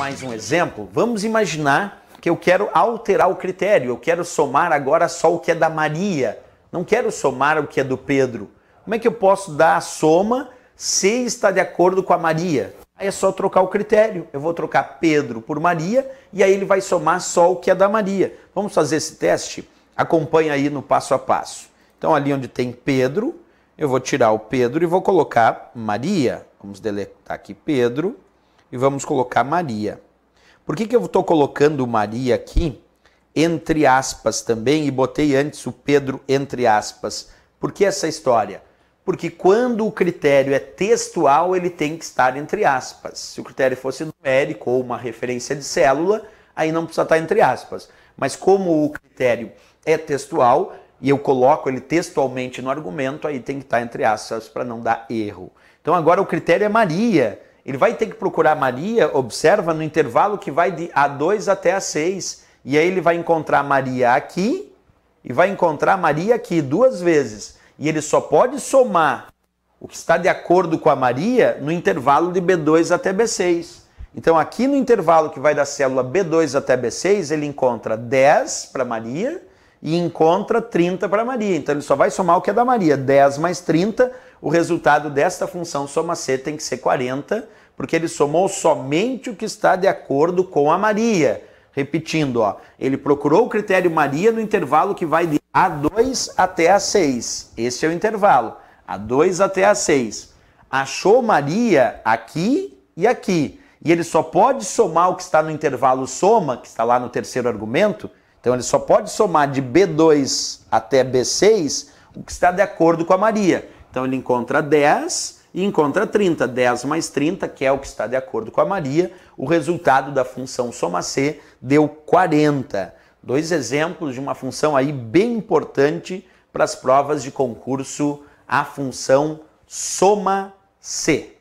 mais um exemplo, vamos imaginar que eu quero alterar o critério, eu quero somar agora só o que é da Maria, não quero somar o que é do Pedro. Como é que eu posso dar a soma se está de acordo com a Maria? Aí é só trocar o critério. Eu vou trocar Pedro por Maria e aí ele vai somar só o que é da Maria. Vamos fazer esse teste? Acompanha aí no passo a passo. Então, ali onde tem Pedro, eu vou tirar o Pedro e vou colocar Maria. Vamos deletar aqui Pedro e vamos colocar Maria. Por que, que eu estou colocando Maria aqui entre aspas também e botei antes o Pedro entre aspas? Por que essa história? Porque quando o critério é textual, ele tem que estar entre aspas. Se o critério fosse numérico ou uma referência de célula, aí não precisa estar entre aspas. Mas como o critério é textual e eu coloco ele textualmente no argumento, aí tem que estar entre aspas para não dar erro. Então agora o critério é Maria. Ele vai ter que procurar Maria, observa, no intervalo que vai de A2 até A6. E aí ele vai encontrar Maria aqui e vai encontrar Maria aqui duas vezes. E ele só pode somar o que está de acordo com a Maria no intervalo de B2 até B6. Então, aqui no intervalo que vai da célula B2 até B6, ele encontra 10 para Maria e encontra 30 para Maria. Então ele só vai somar o que é da Maria. 10 mais 30, o resultado desta função soma C tem que ser 40, porque ele somou somente o que está de acordo com a Maria. Repetindo, ó, ele procurou o critério Maria no intervalo que vai de A2 até A6. Esse é o intervalo, A2 até A6. Achou Maria aqui e aqui. E ele só pode somar o que está no intervalo soma, que está lá no terceiro argumento, então ele só pode somar de B2 até B6 o que está de acordo com a Maria. Então ele encontra 10 e encontra 30. 10 mais 30, que é o que está de acordo com a Maria. O resultado da função soma C deu 40. Dois exemplos de uma função aí bem importante para as provas de concurso, a função soma C.